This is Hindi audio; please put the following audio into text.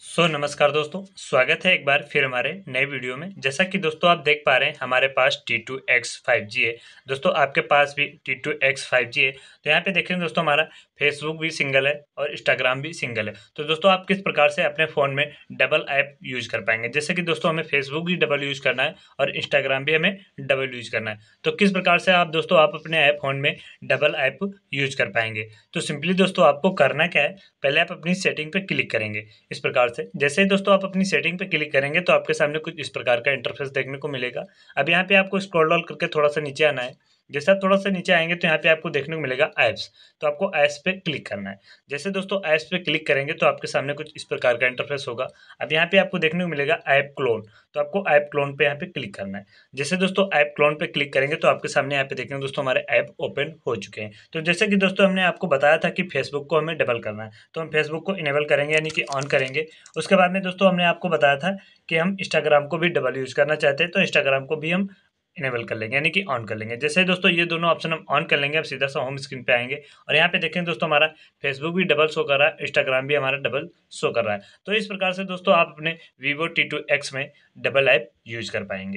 सो so, नमस्कार दोस्तों स्वागत है एक बार फिर हमारे नए वीडियो में जैसा कि दोस्तों आप देख पा रहे हैं हमारे पास T two X five G है दोस्तों आपके पास भी T two X five G है तो यहाँ पे देखेंगे दोस्तों हमारा फेसबुक भी सिंगल है और इंस्टाग्राम भी सिंगल है तो दोस्तों आप किस प्रकार से अपने फ़ोन में डबल ऐप यूज़ कर पाएंगे जैसे कि दोस्तों हमें फेसबुक भी डबल यूज़ करना है और इंस्टाग्राम भी हमें डबल यूज़ करना है तो किस प्रकार से आप दोस्तों आप अपने ऐप फ़ोन में डबल ऐप यूज़ कर पाएंगे तो सिंपली दोस्तों आपको करना क्या है पहले आप अपनी सेटिंग पर क्लिक करेंगे इस प्रकार प्रकार से जैसे ही दोस्तों आप अपनी सेटिंग पे क्लिक करेंगे तो आपके सामने कुछ इस प्रकार का इंटरफेस देखने को मिलेगा अब यहाँ पे आपको स्क्रॉल डॉल करके थोड़ा सा नीचे आना है जैसे आप थोड़ा सा नीचे आएंगे तो यहाँ पे आपको देखने को मिलेगा ऐप्स तो आपको ऐप्स पे क्लिक करना है जैसे दोस्तों ऐप्स पे क्लिक करेंगे तो आपके सामने कुछ इस प्रकार का इंटरफेस होगा अब यहाँ पे आपको देखने को मिलेगा ऐप क्लोन तो आपको ऐप क्लोन पे यहाँ पे क्लिक करना है जैसे दोस्तों ऐप क्लोन पे क्लिक करेंगे तो आपके सामने यहाँ पे देखेंगे दोस्तों हमारे ऐप ओपन हो चुके हैं तो जैसे कि दोस्तों हमने आपको बताया था कि फेसबुक को हमें डबल करना है तो हम फेसबुक को इनेबल करेंगे यानी कि ऑन करेंगे उसके बाद में दोस्तों हमने आपको बताया था कि हम इंस्टाग्राम को भी डबल यूज़ करना चाहते हैं तो इंस्टाग्राम को भी हम इनेबल कर लेंगे यानी कि ऑन कर लेंगे जैसे दोस्तों ये दोनों ऑप्शन हम ऑन कर लेंगे अब सीधा सा होम स्क्रीन पे आएंगे और यहाँ पे देखें दोस्तों हमारा फेसबुक भी डबल शो कर रहा है इंस्टाग्राम भी हमारा डबल शो कर रहा है तो इस प्रकार से दोस्तों आप अपने वीवो टी टू एक्स में डबल ऐप यूज कर पाएंगे